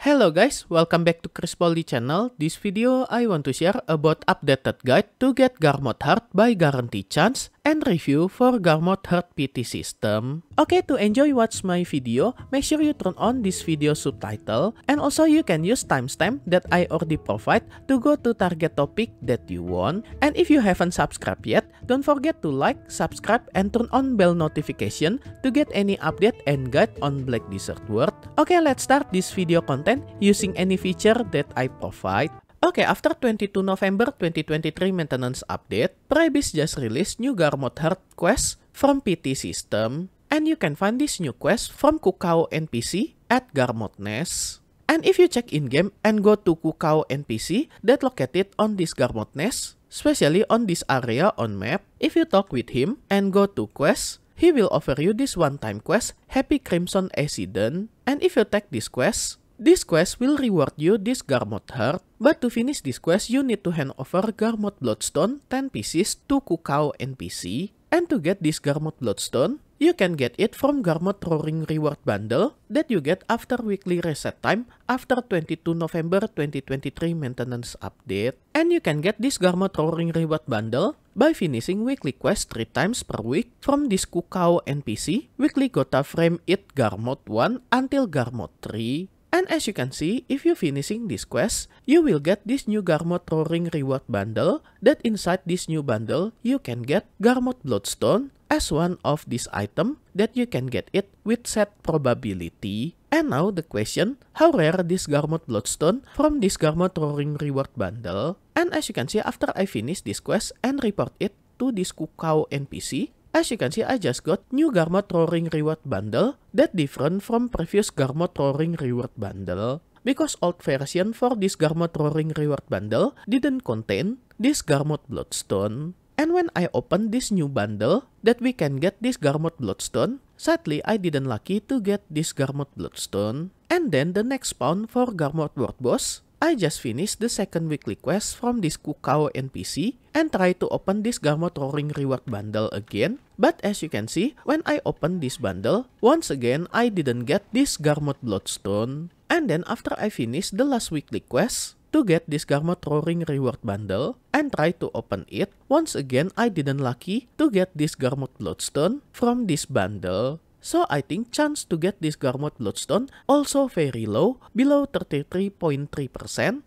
Hello guys, welcome back to Chris Polly channel. This video I want to share about updated guide to get Garmot Heart by Guarantee Chance and review for Garmot Heart PT system. Okay, to enjoy watch my video, make sure you turn on this video subtitle and also you can use timestamp that I already provide to go to target topic that you want. And if you haven't subscribed yet, don't forget to like, subscribe, and turn on bell notification to get any update and guide on Black Desert World. Okay, let's start this video content using any feature that I provide. Okay, after 22 November 2023 maintenance update, Prebis just released new Garmot Heart quest from PT System, and you can find this new quest from Kukao NPC at Garmot Nest. And if you check in-game and go to Kukao NPC that located on this Garmot Nest, especially on this area on map, if you talk with him and go to quest, he will offer you this one-time quest, Happy Crimson Accident. And if you take this quest, this quest will reward you this Garmot Heart, but to finish this quest you need to hand over Garmot Bloodstone 10 pieces to Kukao NPC, and to get this Garmot Bloodstone, you can get it from Garmot Roaring Reward Bundle that you get after weekly reset time after 22 November 2023 maintenance update. And you can get this Garmot Roaring Reward Bundle by finishing weekly quest 3 times per week from this Kukao NPC, weekly Gota Frame It Garmot 1 until Garmot 3. And as you can see, if you finishing this quest, you will get this new Garmot Roaring Reward Bundle that inside this new bundle, you can get Garmot Bloodstone as one of this item that you can get it with set probability. And now the question, how rare this Garmot Bloodstone from this Garmot Roaring Reward Bundle? And as you can see, after I finish this quest and report it to this Kukau NPC, as you can see, I just got new Garma Roaring Reward Bundle that different from previous Garma Roaring Reward Bundle because old version for this Garmot Roaring Reward Bundle didn't contain this Garmot Bloodstone. And when I open this new bundle that we can get this Garmot Bloodstone, sadly I didn't lucky to get this Garmot Bloodstone. And then the next spawn for Garmot World Boss I just finished the second weekly quest from this Kukao NPC and try to open this Gamo Roaring Reward bundle again. But as you can see, when I opened this bundle, once again I didn't get this Garmot Bloodstone. And then after I finished the last weekly quest, to get this Garma Roaring Reward Bundle and try to open it. Once again, I didn't lucky to get this Garmot Bloodstone from this bundle. So I think chance to get this Garmot Bloodstone also very low, below 33.3%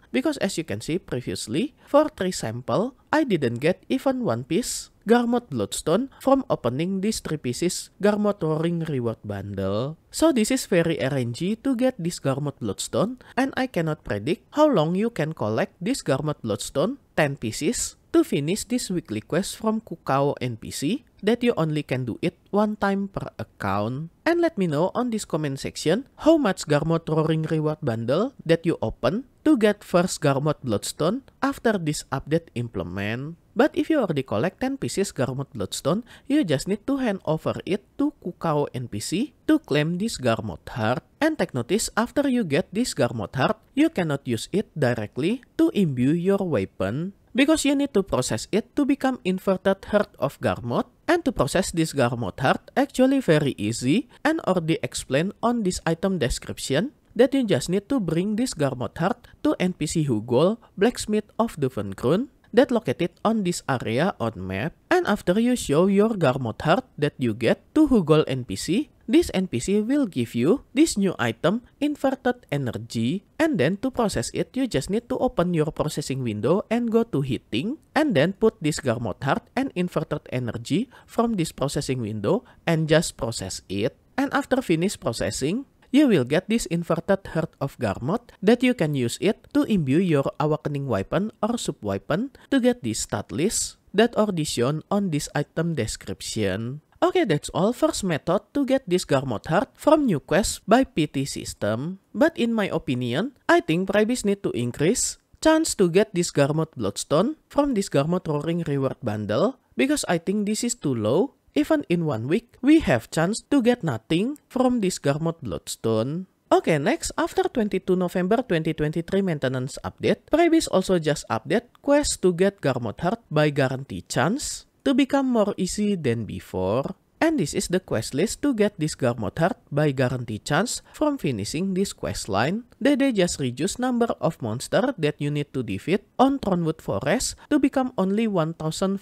because as you can see previously, for 3 sample, I didn't get even one piece Garmot Bloodstone from opening these 3 pieces Garmot Roaring Reward Bundle. So this is very RNG to get this Garmot Bloodstone and I cannot predict how long you can collect this Garmot Bloodstone 10 pieces to finish this weekly quest from Kukao NPC that you only can do it one time per account. And let me know on this comment section how much Garmot Roaring Reward Bundle that you open to get first Garmot Bloodstone after this update implement. But if you already collect 10 pieces Garmot Bloodstone, you just need to hand over it to Kukao NPC to claim this Garmot Heart. And take notice, after you get this Garmot Heart, you cannot use it directly to imbue your weapon. because you need to process it to become inverted heart of Garmot, and to process this Garmot heart actually very easy and already explained on this item description that you just need to bring this Garmot heart to NPC Hugol, blacksmith of the Venkron, that located on this area on map, and after you show your Garmot heart that you get to Hugol NPC, This NPC will give you this new item, inverted energy, and then to process it, you just need to open your processing window and go to heating, and then put this Garmot Heart and inverted energy from this processing window and just process it. And after finish processing, you will get this inverted heart of Garmot that you can use it to imbue your awakening weapon or sub-weapon to get this stat list that audition on this item description. Okay, that's all first method to get this Garmot Heart from new quest by PT system. But in my opinion, I think Pribies need to increase chance to get this Garmot Bloodstone from this Garmot Roaring Reward Bundle because I think this is too low. Even in one week, we have chance to get nothing from this Garmot Bloodstone. Okay, next, after 22 November 2023 maintenance update, Pribies also just update quest to get Garmot Heart by guarantee chance to become more easy than before. And this is the quest list to get this Garmod Heart by guarantee chance from finishing this quest line. Then they just reduce number of monster that you need to defeat on Tronwood Forest to become only 1500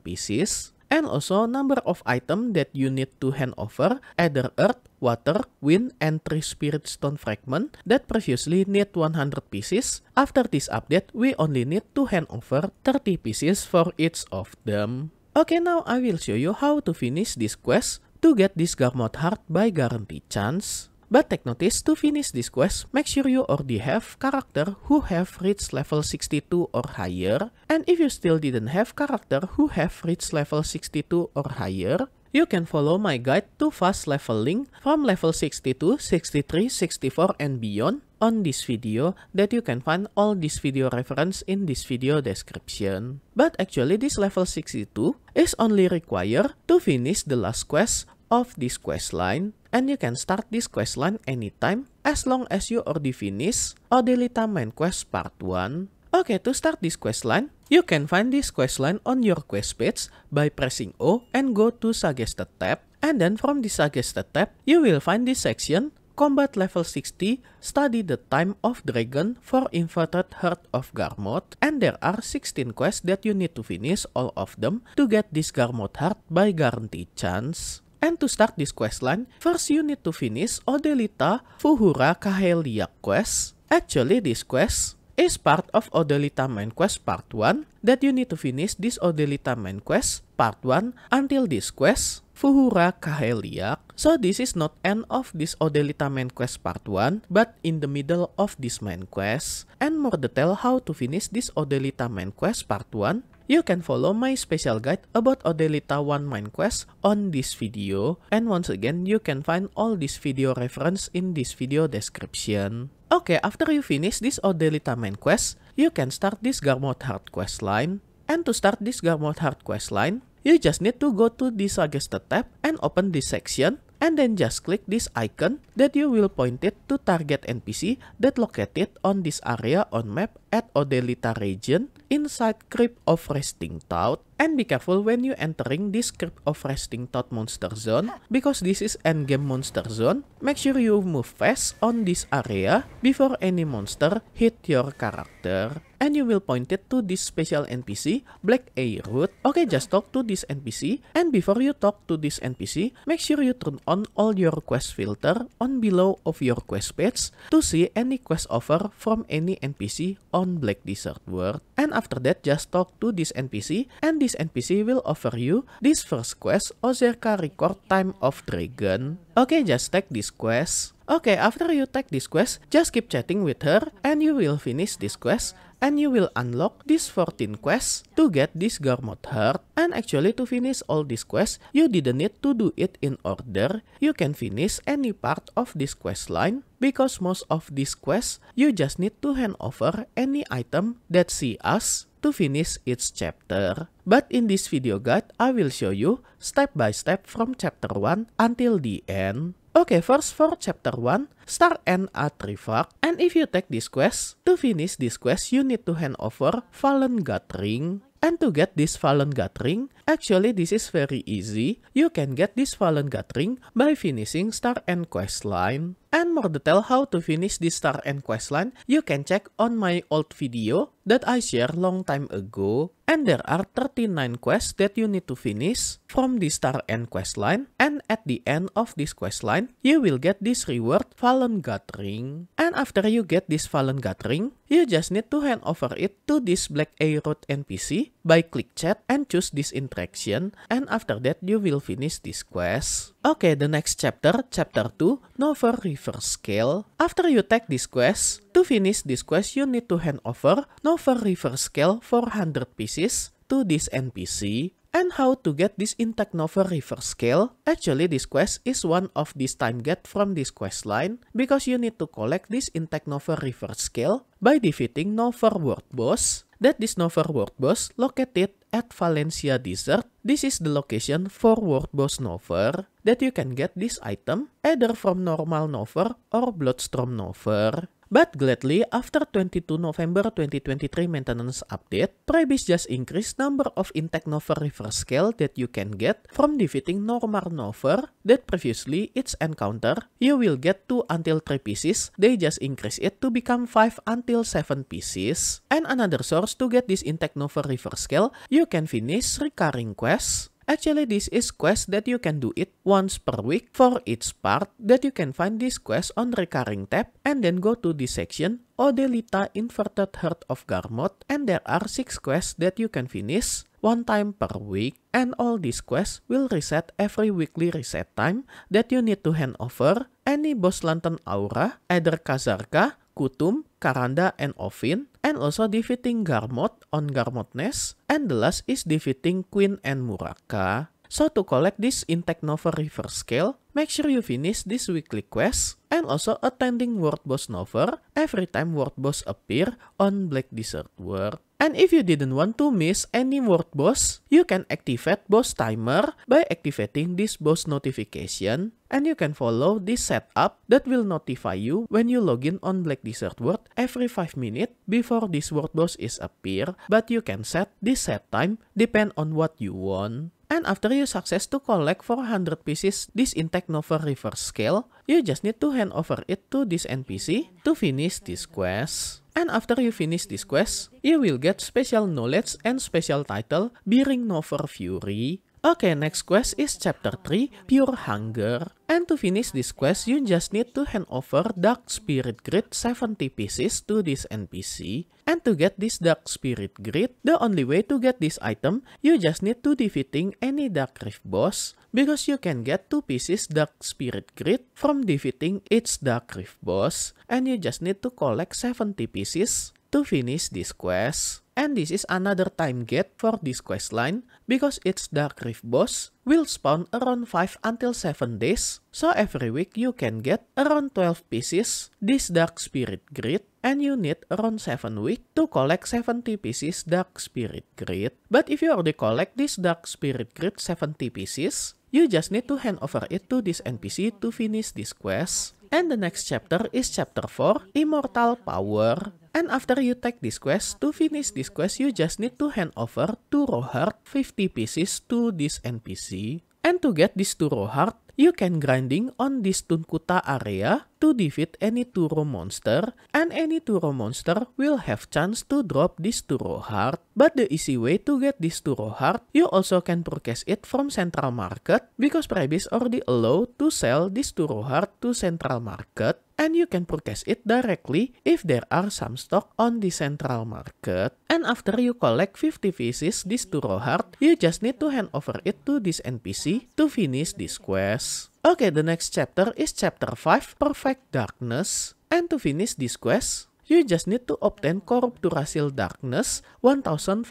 pieces. and also number of item that you need to hand over, either earth, water, wind, and three spirit stone fragment that previously need 100 pieces. After this update, we only need to hand over 30 pieces for each of them. Okay, now I will show you how to finish this quest to get this Garmod Heart by guarantee chance. But take notice, to finish this quest, make sure you already have character who have reached level 62 or higher. And if you still didn't have character who have reached level 62 or higher, you can follow my guide to fast leveling from level 62, 63, 64 and beyond on this video that you can find all this video reference in this video description. But actually this level 62 is only required to finish the last quest of this quest line and you can start this quest line anytime as long as you already finish Odelita main quest part 1. Okay, to start this quest line, you can find this quest line on your quest page by pressing O and go to suggested tab. And then from this suggested tab, you will find this section Combat level 60, study the time of dragon for inverted heart of Garmod, and there are 16 quests that you need to finish all of them to get this Garmod heart by guarantee chance. And to start this questline, first you need to finish Odelita Fuhura Kahelia quest. Actually, this quest is part of Odelita main quest part 1 that you need to finish this Odelita main quest part 1 until this quest Fuhura Kaheliak. So this is not end of this Odelita main quest part 1, but in the middle of this main quest, and more detail how to finish this Odelita main quest part 1 You can follow my special guide about Odelita 1 Quest on this video and once again you can find all this video reference in this video description. Okay, after you finish this Odelita main quest, you can start this Garmod Heart quest line. And to start this Garmod Heart quest line, you just need to go to the suggested tab and open this section and then just click this icon that you will point it to target NPC that located on this area on map at Odelita region inside Crypt of Resting thought And be careful when you entering this Crypt of Resting thought monster zone because this is endgame monster zone. Make sure you move fast on this area before any monster hit your character. And you will point it to this special NPC, Black A Root. Okay, just talk to this NPC. And before you talk to this NPC, make sure you turn on all your quest filter on below of your quest page to see any quest offer from any NPC on Black Desert World. And after that, just talk to this NPC, and this NPC will offer you this first quest, Ozerka Record Time of Dragon. Okay, just take this quest. Okay, after you take this quest, just keep chatting with her, and you will finish this quest. and you will unlock these 14 quests to get this garmot Heart and actually to finish all these quests you didn't need to do it in order, you can finish any part of this quest line because most of these quests you just need to hand over any item that see us to finish its chapter. But in this video guide, I will show you step by step from chapter 1 until the end. Okay, first for chapter 1, start and Atrifak, and if you take this quest, to finish this quest you need to hand over Fallen Ring. And to get this Fallen Ring, actually this is very easy, you can get this Fallen Ring by finishing Star and quest line. And more detail how to finish this Star and quest line, you can check on my old video that I shared long time ago and there are 39 quests that you need to finish from the star end quest line and at the end of this quest line you will get this reward Fallen Ring. and after you get this Fallen Ring, you just need to hand over it to this Black Arrowed NPC by click chat and choose this interaction and after that you will finish this quest. Okay the next chapter, chapter 2, Nova River Scale. After you take this quest, to finish this quest, you need to hand over Nova River Scale 400 pieces to this NPC and how to get this intact Nova River Scale. Actually, this quest is one of this time get from this quest line because you need to collect this intact Nova River Scale by defeating Nova World Boss that this Nova World Boss located at Valencia Desert. This is the location for World Boss Nover that you can get this item either from normal Nover or Bloodstorm Nover. But gladly, after 22 November 2023 maintenance update, Prebis just increased number of intact Nova reverse scale that you can get from defeating normal Nova that previously its encounter, you will get 2 until 3 pieces, they just increase it to become 5 until 7 pieces. And another source to get this intact Nova reverse scale, you can finish recurring quests, Actually, this is quest that you can do it once per week for each part that you can find this quest on recurring tab and then go to this section Odelita Inverted Heart of Garmod and there are 6 quests that you can finish one time per week and all these quests will reset every weekly reset time that you need to hand over any boss lantern aura, either Kazarka Kutum, Karanda, and Ovin, and also defeating Garmot on Garmot Nest, and the last is defeating Queen and Muraka. So to collect this in Technova River Scale, make sure you finish this weekly quest and also attending World Boss Nova every time World Boss appear on Black Desert World. And if you didn't want to miss any word boss, you can activate boss timer by activating this boss notification and you can follow this setup that will notify you when you log in on Black Desert World every 5 minutes before this word boss is appear, but you can set this set time depend on what you want. And after you success to collect 400 pieces this intact Nova reverse scale, you just need to hand over it to this NPC to finish this quest. And after you finish this quest, you will get special knowledge and special title bearing Nover Fury, Okay, next quest is chapter 3, Pure Hunger. And to finish this quest, you just need to hand over Dark Spirit Grid 70 pieces to this NPC. And to get this Dark Spirit Grid, the only way to get this item, you just need to defeating any Dark Rift boss, because you can get 2 pieces Dark Spirit Grid from defeating each Dark Rift boss, and you just need to collect 70 pieces to finish this quest. And this is another time gate for this questline because its Dark Rift boss will spawn around 5 until 7 days. So every week you can get around 12 pieces this Dark Spirit Grid and you need around 7 weeks to collect 70 pieces Dark Spirit Grid. But if you already collect this Dark Spirit Grid 70 pieces, you just need to hand over it to this NPC to finish this quest. And the next chapter is chapter 4, Immortal Power. And after you take this quest, to finish this quest, you just need to hand over 2 raw heart 50 pieces to this NPC. And to get this 2 raw heart, you can grinding on this Tunkuta area to defeat any Turo monster, and any Turo monster will have chance to drop this Turo heart. But the easy way to get this Turo heart, you also can purchase it from Central Market because Prebis already allow to sell this Turo heart to Central Market. and you can purchase it directly if there are some stock on the central market. And after you collect 50 pieces this Turo Heart, you just need to hand over it to this NPC to finish this quest. Okay, the next chapter is chapter 5, Perfect Darkness. And to finish this quest, you just need to obtain Corrupturasil Darkness 1500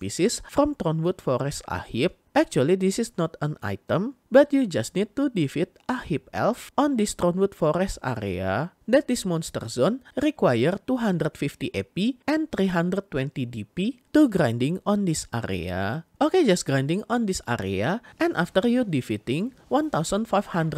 pieces from Thrownwood Forest Ahib Actually, this is not an item, but you just need to defeat a hip elf on this Thronewood Forest area That this monster zone require 250 AP and 320 DP to grinding on this area. Okay, just grinding on this area and after you defeating 1500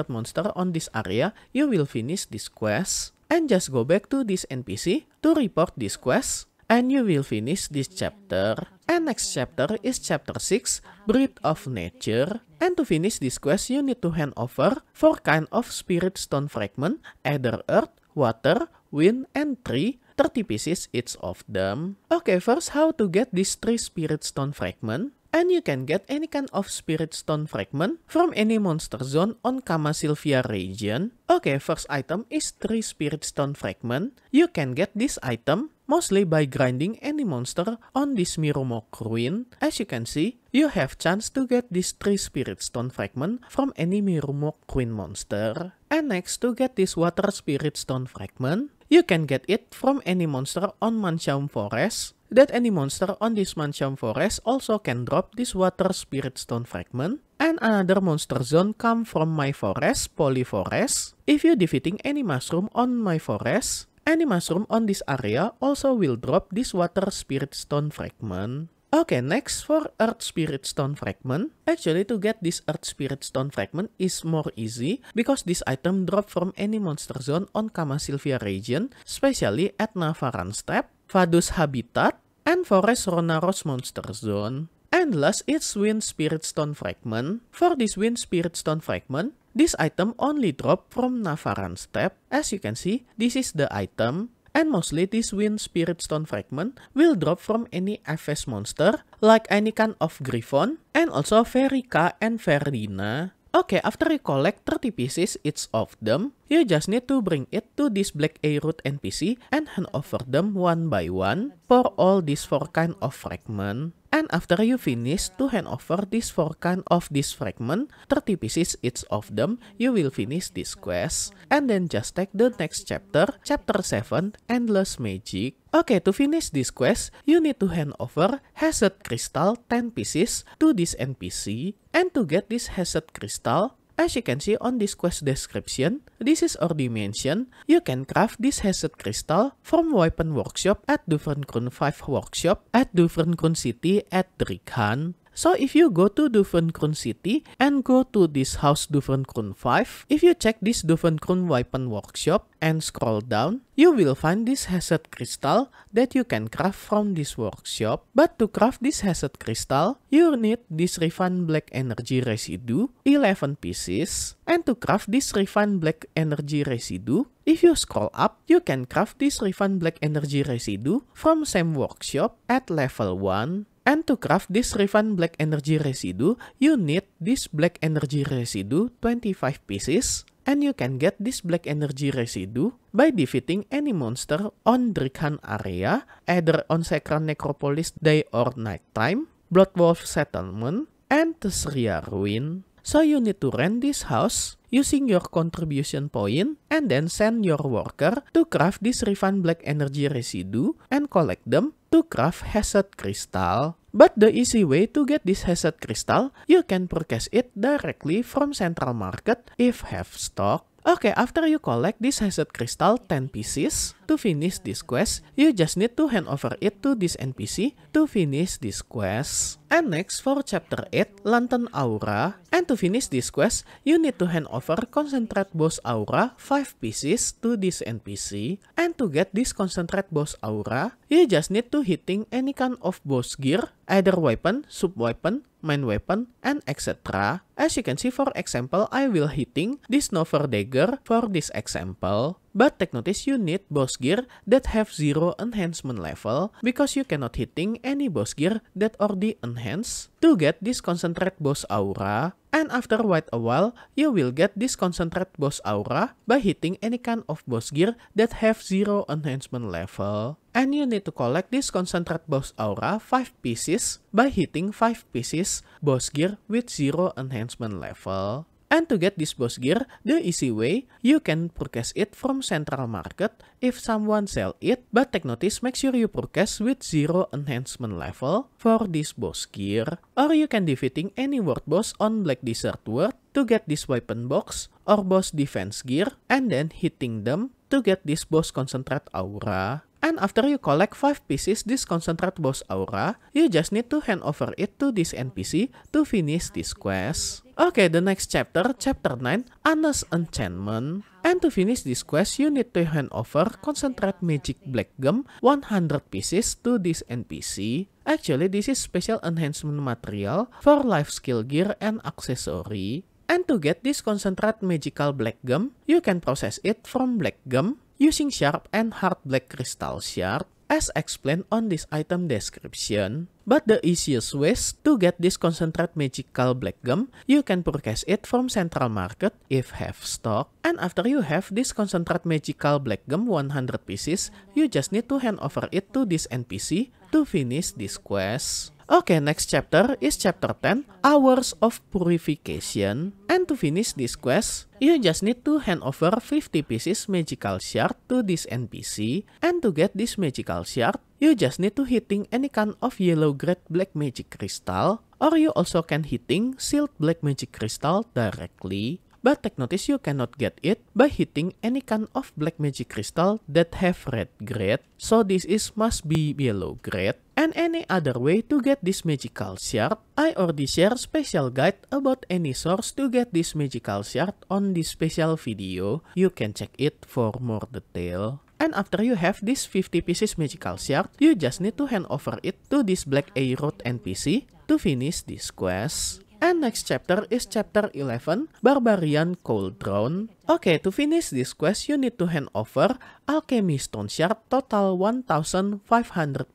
monster on this area, you will finish this quest and just go back to this NPC to report this quest and you will finish this chapter. And next chapter is chapter 6, Breath of Nature. And to finish this quest, you need to hand over four kind of spirit stone fragment, either earth, water, wind, and tree, 30 pieces each of them. Okay, first how to get these three spirit stone fragment. and you can get any kind of spirit stone fragment from any monster zone on Kama Sylvia region. Okay, first item is 3 spirit stone fragment. You can get this item mostly by grinding any monster on this Miromok ruin. As you can see, you have chance to get this 3 spirit stone fragment from any Miromok ruin monster. And next to get this water spirit stone fragment, you can get it from any monster on Mancham Forest. That any monster on this Mancham Forest also can drop this Water Spirit Stone Fragment. And another monster zone come from my forest, Poly Forest. If you defeating any mushroom on my forest, any mushroom on this area also will drop this Water Spirit Stone Fragment. Okay, next for Earth Spirit Stone Fragment. Actually, to get this Earth Spirit Stone Fragment is more easy because this item drop from any monster zone on Kama Sylvia region, especially at Navaran Step, Vadus Habitat, and Forest Ronaros Monster Zone. And last, it's Wind Spirit Stone Fragment. For this Wind Spirit Stone Fragment, this item only drop from Navaran Step. As you can see, this is the item and mostly this wind spirit stone fragment will drop from any FS monster, like any kind of Griffon, and also Verica and Verina. Okay, after you collect 30 pieces each of them, You just need to bring it to this black root NPC and hand over them one by one for all these four kind of fragment. And after you finish to hand over these four kind of this fragment, 30 pieces each of them, you will finish this quest. And then just take the next chapter, chapter 7, Endless Magic. Okay, to finish this quest, you need to hand over Hazard Crystal 10 pieces to this NPC. And to get this Hazard Crystal, As you can see on this quest description, this is our dimension. You can craft this hazard crystal from weapon workshop at Dufrengrun 5 workshop at Dufrengrun City at Drikhan. So if you go to Dufenkron City and go to this house Dufenkron 5, if you check this Dufenkron weapon workshop and scroll down, you will find this hazard crystal that you can craft from this workshop. But to craft this hazard crystal, you need this refined black energy residue, 11 pieces. And to craft this refined black energy residue, if you scroll up, you can craft this refined black energy residue from same workshop at level 1 And to craft this Rivan Black Energy Residue, you need this Black Energy Residue 25 pieces, and you can get this Black Energy Residue by defeating any monster on Drikhan area, either on Sacred Necropolis day or night nighttime, Bloodwolf Settlement, and Tesria Ruin So you need to rent this house using your contribution point and then send your worker to craft this refined black energy residue and collect them to craft hazard crystal. But the easy way to get this hazard crystal, you can purchase it directly from central market if have stock. Okay, after you collect this hazard crystal 10 pieces, to finish this quest, you just need to hand over it to this NPC to finish this quest. And next for chapter 8, Lantern Aura. And to finish this quest, you need to hand over Concentrate Boss Aura 5 pieces to this NPC. And to get this Concentrate Boss Aura, you just need to hitting any kind of boss gear, either weapon, sub-weapon, main weapon, and etc. As you can see for example, I will hitting this Nover Dagger for this example. But take notice you need boss gear that have zero enhancement level because you cannot hitting any boss gear that already enhanced to get this concentrate boss aura and after quite a while you will get this concentrate boss aura by hitting any kind of boss gear that have zero enhancement level. And you need to collect this concentrate boss aura 5 pieces by hitting 5 pieces boss gear with zero enhancement level. And to get this boss gear, the easy way, you can purchase it from central market if someone sell it, but take notice make sure you purchase with zero enhancement level for this boss gear. Or you can defeating any world boss on Black Desert World to get this weapon box or boss defense gear and then hitting them to get this boss concentrate aura. And after you collect 5 pieces this concentrate boss aura, you just need to hand over it to this NPC to finish this quest. Okay, the next chapter, chapter 9, Anna's Enchantment. And to finish this quest, you need to hand over Concentrate Magic Black Gum 100 pieces to this NPC. Actually, this is special enhancement material for life skill gear and accessory. And to get this Concentrate Magical Black Gum, you can process it from Black Gum using sharp and hard black crystal shard as explained on this item description. But the easiest ways to get this concentrate magical black gum, you can purchase it from central market if have stock. And after you have this concentrate magical black gum 100 pieces, you just need to hand over it to this NPC to finish this quest. Okay, next chapter is chapter 10, Hours of Purification. And to finish this quest, you just need to hand over 50 pieces magical shard to this NPC. And to get this magical shard, you just need to hitting any kind of yellow grade black magic crystal or you also can hitting sealed black magic crystal directly. but take notice you cannot get it by hitting any kind of black magic crystal that have red grade, so this is must be yellow grade. And any other way to get this magical shard, I already share special guide about any source to get this magical shard on this special video, you can check it for more detail. And after you have this 50 pieces magical shard, you just need to hand over it to this black arrowed NPC to finish this quest. And next chapter is chapter 11, Barbarian Cold Throne. Okay, to finish this quest, you need to hand over Alchemy Stone Shard total 1500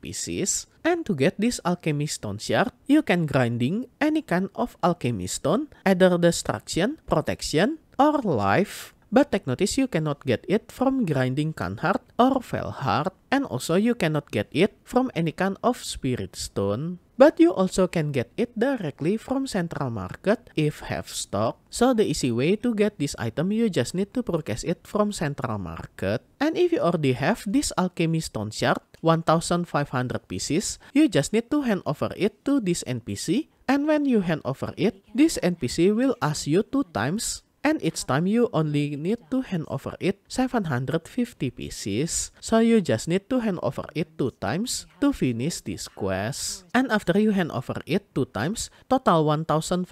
pieces. And to get this Alchemy Stone Shard, you can grinding any kind of Alchemy Stone, either Destruction, Protection, or Life. But take notice you cannot get it from grinding heart or heart and also you cannot get it from any kind of Spirit Stone. But you also can get it directly from Central Market if have stock. So the easy way to get this item you just need to purchase it from Central Market. And if you already have this Alchemy Stone Shard, 1500 pieces, you just need to hand over it to this NPC. And when you hand over it, this NPC will ask you two times and each time you only need to hand over it 750 pieces. So you just need to hand over it two times to finish this quest. And after you hand over it two times, total 1500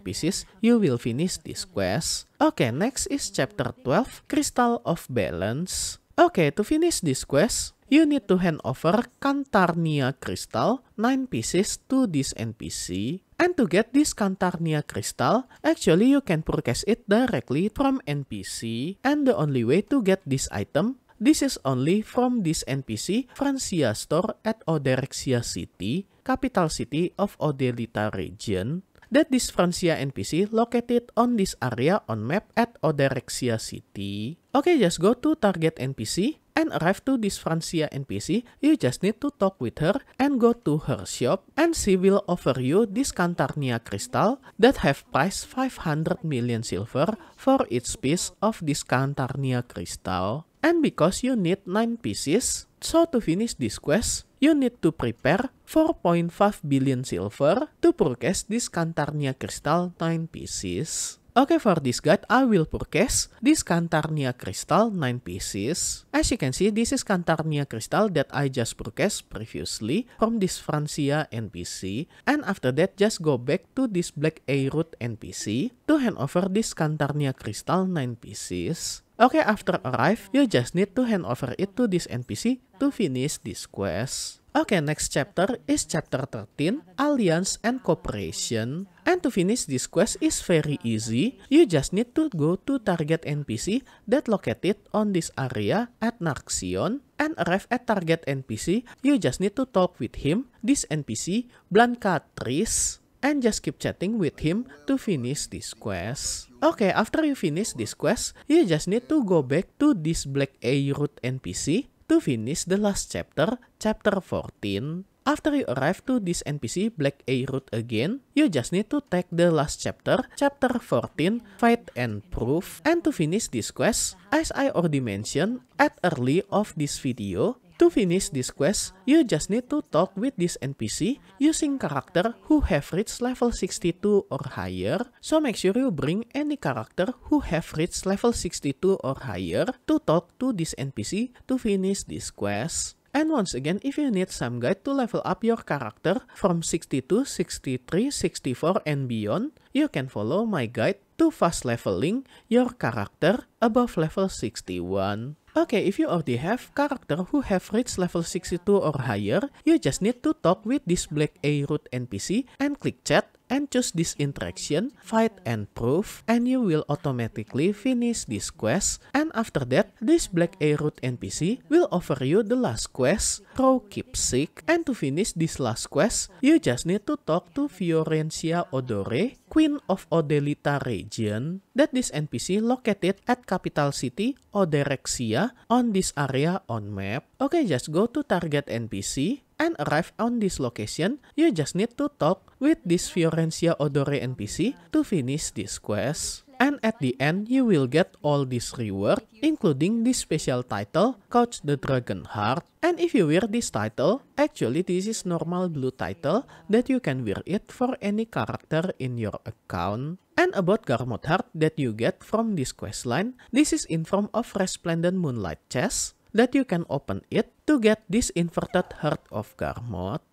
pieces, you will finish this quest. Okay, next is chapter 12, Crystal of Balance. Okay, to finish this quest, you need to hand over Cantarnia Crystal 9 pieces to this NPC. And to get this Cantarnia crystal, actually you can purchase it directly from NPC and the only way to get this item This is only from this NPC Francia store at Oderexia City, capital city of Odelita region, that this Francia NPC located on this area on map at Oderexia City. Okay, just go to target NPC and arrive to this Francia NPC, you just need to talk with her and go to her shop and she will offer you this Cantarnia crystal that have price 500 million silver for each piece of this Cantarnia crystal. And because you need 9 pieces, so to finish this quest, you need to prepare 4.5 billion silver to purchase this Cantarnia crystal 9 pieces. Okay, for this guide, I will purchase this Cantarnia crystal, 9 pieces. As you can see, this is Cantarnia crystal that I just purchased previously from this Francia NPC. And after that, just go back to this Black Aerut NPC to hand over this Cantarnia crystal, 9 pieces. Okay, after arrive, you just need to hand over it to this NPC to finish this quest. Okay, next chapter is chapter 13, Alliance and Cooperation. And to finish this quest is very easy. You just need to go to target NPC that located on this area at Narxion and arrive at target NPC. You just need to talk with him, this NPC, Blancatris, and just keep chatting with him to finish this quest. Okay, after you finish this quest, you just need to go back to this Black A root NPC to finish the last chapter, chapter 14, After you arrive to this NPC Black A route again, you just need to take the last chapter, chapter 14, Fight and Proof. And to finish this quest, as I already mentioned at early of this video, To finish this quest, you just need to talk with this NPC using character who have reached level 62 or higher, so make sure you bring any character who have reached level 62 or higher to talk to this NPC to finish this quest. And once again, if you need some guide to level up your character from 62, 63, 64, and beyond, you can follow my guide to fast leveling your character above level 61. Okay, if you already have character who have reached level 62 or higher, you just need to talk with this Black A root NPC and click chat and choose this interaction, fight and prove, and you will automatically finish this quest. And after that, this Black Arrow NPC will offer you the last quest, Pro Keep Sick. And to finish this last quest, you just need to talk to Fiorentia Odore, Queen of Odelita region, that this NPC located at capital city Oderexia on this area on map. Okay, just go to target NPC, and arrive on this location, you just need to talk with this Fiorencia Odore NPC to finish this quest. And at the end, you will get all this reward, including this special title, Couch the Dragon Heart. And if you wear this title, actually this is normal blue title that you can wear it for any character in your account. And about Garmod Heart that you get from this questline, this is in form of Resplendent Moonlight Chest that you can open it To get this inverted heart of car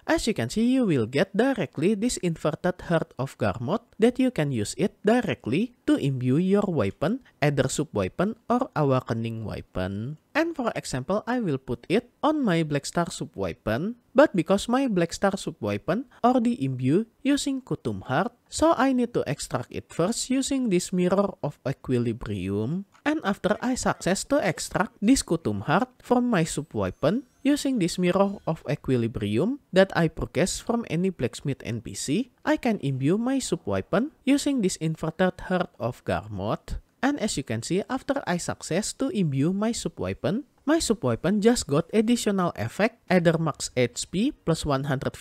as you can see you will get directly this inverted heart of car that you can use it directly to imbue your weapon, either sub weapon or awakening weapon. And for example, I will put it on my Black Star sub weapon, but because my Black Star sub weapon already imbue using Kutum Heart, so I need to extract it first using this Mirror of Equilibrium. And after I success to extract this Kutum Heart from my sub-weapon, Using this mirror of equilibrium that I purchased from any blacksmith NPC, I can imbue my sub-weapon using this inverted heart of garmoth. And as you can see, after I success to imbue my sub-weapon, my sub-weapon just got additional effect either max HP plus 150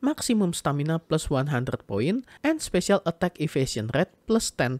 maximum stamina plus 100 point, and special attack evasion rate plus 10%.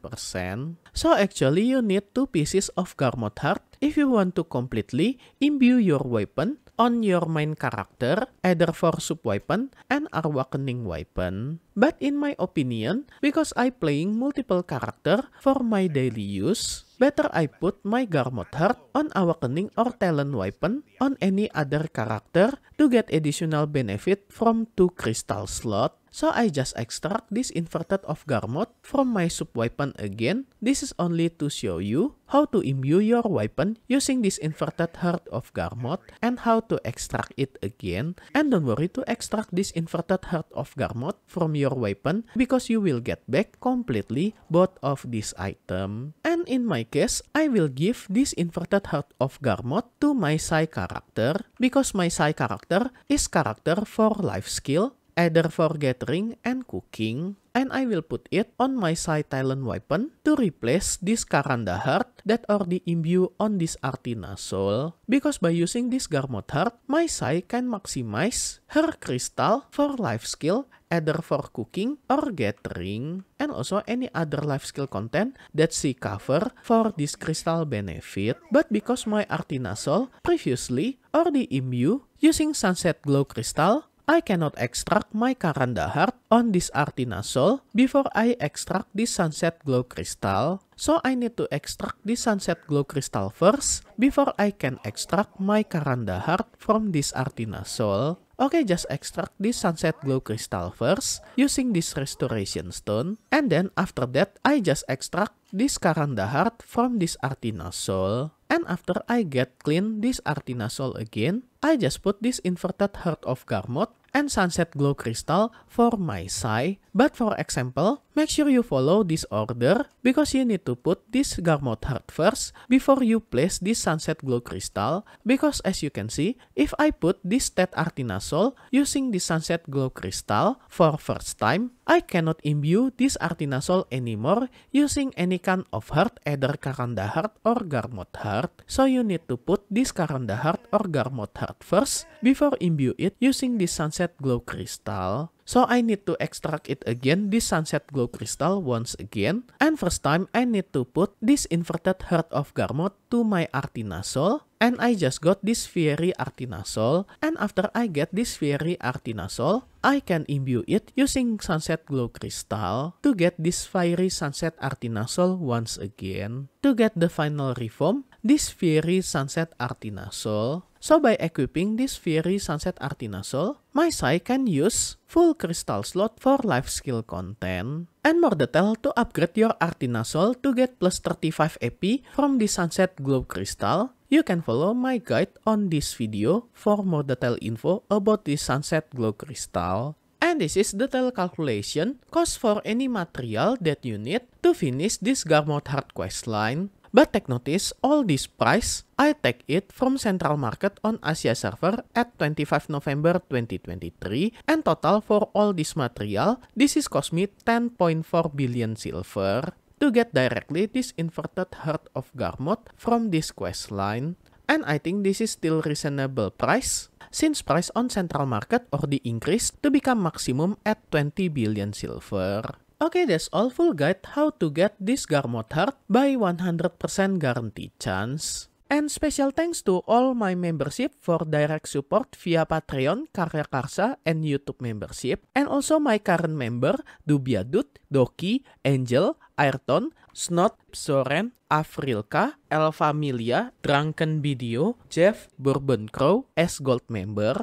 So actually you need two pieces of Garmoth Heart if you want to completely imbue your weapon on your main character, either for sub weapon and awakening weapon. But in my opinion, because I playing multiple character for my daily use, better I put my Garmot Heart on Awakening or Talent Weapon on any other character to get additional benefit from two crystal slot. So I just extract this inverted of garmot from my sub weapon again. This is only to show you how to imbue your weapon using this inverted heart of Garmot and how to extract it again. And don't worry to extract this inverted heart of Garmot from your weapon because you will get back completely both of this item. And in my case, I will give this inverted heart of Garmot to my Psy character because my Psy character is character for life skill either for gathering and cooking, and I will put it on my side talent weapon to replace this Karanda Heart that already imbue on this Artina Soul, because by using this Garmot Heart, my side can maximize her crystal for life skill either for cooking or gathering, and also any other life skill content that she cover for this crystal benefit. But because my Artina Soul previously already imbue using Sunset Glow Crystal, I cannot extract my Karanda heart on this Artina soul before I extract this sunset glow crystal. So I need to extract this sunset glow crystal first before I can extract my Karanda heart from this Artina soul. Okay, just extract this sunset glow crystal first using this restoration stone. And then after that, I just extract this Karanda heart from this Artina soul. And after I get clean this Artina again, I just put this inverted heart of Garmod and sunset glow crystal for my Psy. But for example, make sure you follow this order because you need to put this Garmot Heart first before you place this sunset glow crystal because as you can see, if I put this Tet Artinasol using the sunset glow crystal for first time, I cannot imbue this Artinasol anymore using any kind of heart, either Karanda Heart or Garmot Heart. So you need to put this Karanda Heart or Garmot Heart first before imbue it using the sunset glow kristal So I need to extract it again, this sunset glow crystal once again. And first time I need to put this inverted heart of Garmot to my Artinasol. And I just got this Fiery Artinasol. And after I get this Fiery Artinasol, I can imbue it using Sunset Glow Crystal to get this Fiery Sunset Artinasol once again. To get the final reform, this Fiery Sunset Artinasol. So by equipping this Fiery Sunset Artinasol, my side can use full crystal slot for life skill content, and more detail to upgrade your Artina Soul to get plus 35 AP from the Sunset Glow Crystal, you can follow my guide on this video for more detail info about the Sunset Glow Crystal. And this is detail calculation cost for any material that you need to finish this Garmot Heart questline. But take notice, all this price, I take it from central market on Asia server at 25 November 2023 and total for all this material, this is cost me 10.4 billion silver to get directly this inverted heart of Garmot from this quest line. And I think this is still reasonable price since price on central market already increased to become maximum at 20 billion silver. Okay, that's all full guide how to get this Garmot Heart by 100% guarantee chance. And special thanks to all my membership for direct support via Patreon, Karya Karsa, and YouTube membership. And also my current member, Dubiadut, Doki, Angel, Ayrton, Snot, Soren, Afrilka, Elfamilia, Drunken Video, Jeff, Bourbon Crow, S Gold member,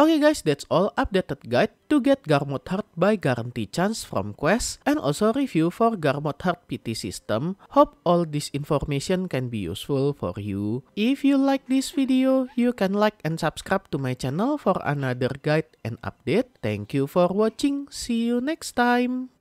Okay guys, that's all updated guide to get Garmod Heart by guarantee chance from Quest and also review for Garmod Heart PT system. Hope all this information can be useful for you. If you like this video, you can like and subscribe to my channel for another guide and update. Thank you for watching. See you next time.